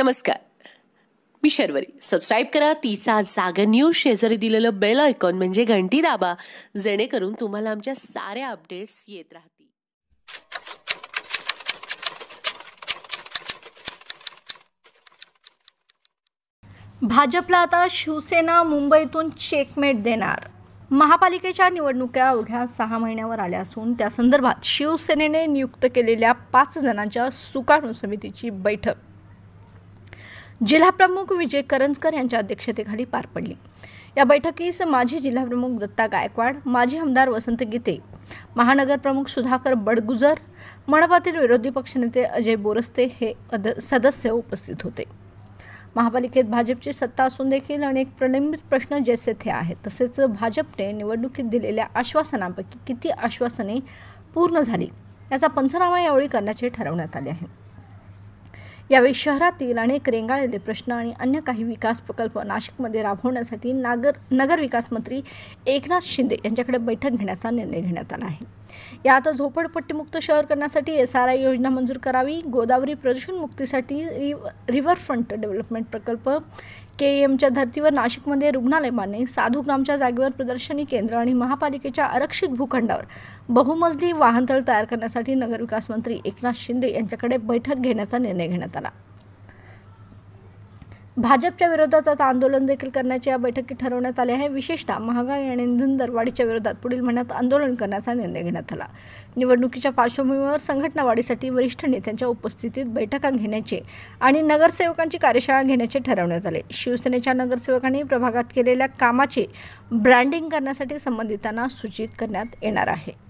नमस्कार मी शर्वरी सबस्क्राईब करा तिचा जागा न्यूज शेजारी दिलेलं बेल आयकॉन म्हणजे घंटी दाबा जेणेकरून तुम्हाला आमच्या साऱ्या अपडेट्स येत राहतील भाजपला आता शिवसेना मुंबईतून चेकमेट देणार महापालिकेच्या निवडणुका अवघ्या सहा महिन्यावर आल्या असून त्या संदर्भात शिवसेनेने नियुक्त केलेल्या पाच जणांच्या सुकाणू समितीची बैठक जिल्हाप्रमुख विजय करंजकर यांच्या अध्यक्षतेखाली पार पडली या बैठकीस माजी जिल्हाप्रमुख दत्ता गायकवाड माजी आमदार वसंत गीते महानगरप्रमुख सुधाकर बडगुजर मनपातील विरोधी पक्षनेते अजय बोरस्ते हे सदस्य उपस्थित होते महापालिकेत भाजपची सत्ता असून देखील अनेक प्रलंबित प्रश्न जैसे थे आहेत तसेच भाजपने निवडणुकीत दिलेल्या आश्वासनांपैकी किती आश्वासने पूर्ण झाली याचा पंचनामा यावेळी करण्याचे ठरवण्यात आले आहे यावेळी शहरातील अनेक रेंगाळलेले प्रश्न आणि अन्य काही विकास प्रकल्प नाशिकमध्ये राबवण्यासाठी नागर नगरविकास मंत्री एकनाथ शिंदे यांच्याकडे बैठक घेण्याचा निर्णय घेण्यात आला आहे यात झोपडपट्टीमुक्त शहर करण्यासाठी एस आर आय योजना मंजूर करावी गोदावरी प्रदूषण मुक्तीसाठी रिव रिव्हरफ्रंट डेव्हलपमेंट प्रकल्प के एमच्या e धर्तीवर नाशिकमध्ये रुग्णालय बांधणे साधूग्रामच्या जागेवर प्रदर्शनी केंद्र आणि महापालिकेच्या आरक्षित भूखंडावर बहुमजली वाहनतळ तयार करण्यासाठी नगरविकास मंत्री एकनाथ शिंदे यांच्याकडे बैठक घेण्याचा निर्णय घेण्यात आला भाजपच्या विरोधात आता आंदोलन देखील करण्याची या बैठकीत ठरवण्यात आले आहे विशेषतः महागाई आणि इंधन दरवाढीच्या विरोधात पुढील महिन्यात आंदोलन करण्याचा निर्णय घेण्यात आला निवडणुकीच्या पार्श्वभूमीवर संघटना वाढीसाठी वरिष्ठ नेत्यांच्या उपस्थितीत बैठका घेण्याचे आणि नगरसेवकांची कार्यशाळा घेण्याचे ठरवण्यात आले शिवसेनेच्या नगरसेवकांनी प्रभागात केलेल्या कामाचे ब्रँडिंग करण्यासाठी संबंधितांना सूचित करण्यात येणार आहे